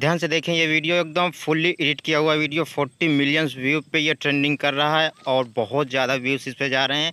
ध्यान से देखें ये वीडियो एकदम फुल्ली एडिट किया हुआ वीडियो 40 मिलियंस व्यू पे ये ट्रेंडिंग कर रहा है और बहुत ज़्यादा व्यूज़ इस पे जा रहे हैं